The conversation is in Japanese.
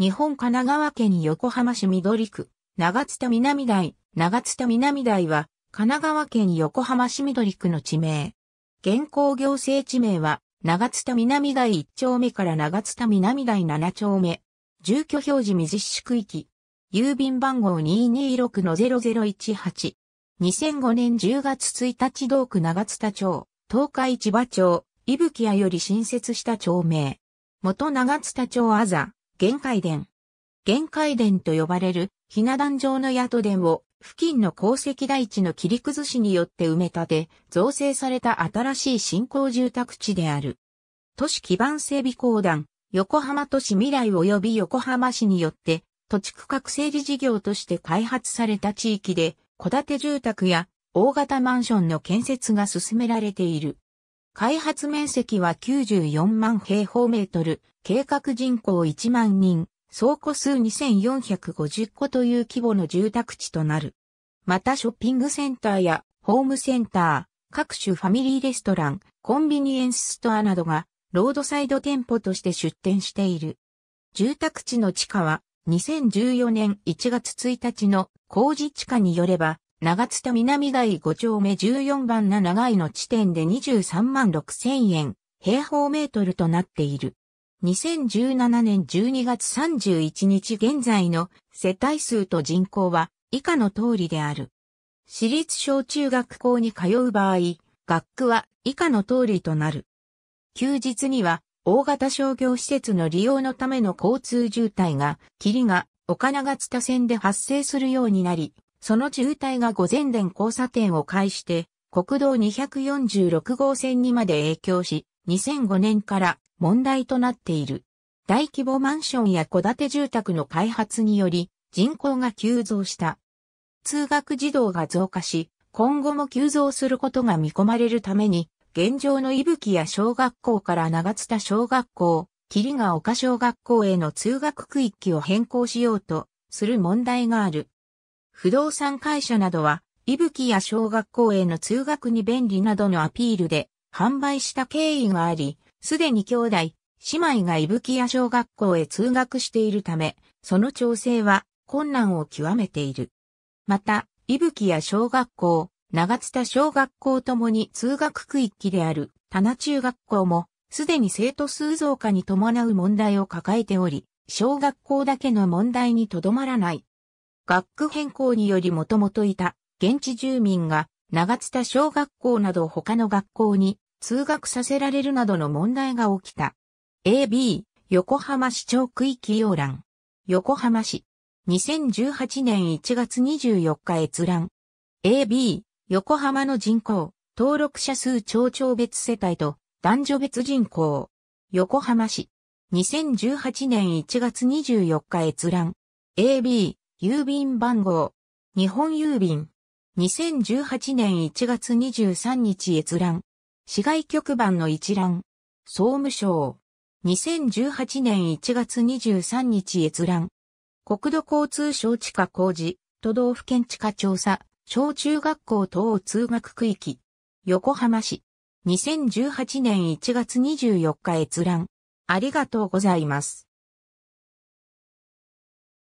日本神奈川県横浜市緑区、長津田南台、長津田南台は、神奈川県横浜市緑区の地名。現行行政地名は、長津田南台1丁目から長津田南台7丁目。住居表示未実施区域。郵便番号226-0018。2005年10月1日同区長津田町、東海千葉町、伊吹屋より新設した町名。元長津田町あざ、玄界殿。玄界殿と呼ばれる、ひな壇状の宿殿を、付近の鉱石台地の切り崩しによって埋め立て、造成された新しい新興住宅地である。都市基盤整備公団、横浜都市未来及び横浜市によって、土地区画整理事業として開発された地域で、戸建て住宅や大型マンションの建設が進められている。開発面積は94万平方メートル、計画人口1万人、総庫数2450戸という規模の住宅地となる。またショッピングセンターやホームセンター、各種ファミリーレストラン、コンビニエンスストアなどがロードサイド店舗として出店している。住宅地の地価は2014年1月1日の工事地価によれば長津田南街5丁目14番7街の地点で23万6千円、平方メートルとなっている。2017年12月31日現在の世帯数と人口は以下の通りである。私立小中学校に通う場合、学区は以下の通りとなる。休日には大型商業施設の利用のための交通渋滞が、霧が岡長津田線で発生するようになり、その渋滞が午前電交差点を介して、国道246号線にまで影響し、2005年から問題となっている。大規模マンションや戸建て住宅の開発により、人口が急増した。通学児童が増加し、今後も急増することが見込まれるために、現状の伊吹や小学校から長津田小学校、霧ヶ丘小学校への通学区域を変更しようとする問題がある。不動産会社などは、いぶきや小学校への通学に便利などのアピールで販売した経緯があり、すでに兄弟、姉妹がいぶきや小学校へ通学しているため、その調整は困難を極めている。また、いぶきや小学校、長津田小学校ともに通学区域である、田名中学校も、すでに生徒数増加に伴う問題を抱えており、小学校だけの問題にとどまらない学区変更によりもともといた現地住民が長津田小学校など他の学校に通学させられるなどの問題が起きた。AB 横浜市長区域要覧横浜市2018年1月24日閲覧 AB 横浜の人口登録者数町長別世帯と男女別人口横浜市2018年1月24日閲覧 AB 郵便番号。日本郵便。2018年1月23日閲覧。市外局番の一覧。総務省。2018年1月23日閲覧。国土交通省地下工事、都道府県地下調査、小中学校等通学区域。横浜市。2018年1月24日閲覧。ありがとうございます。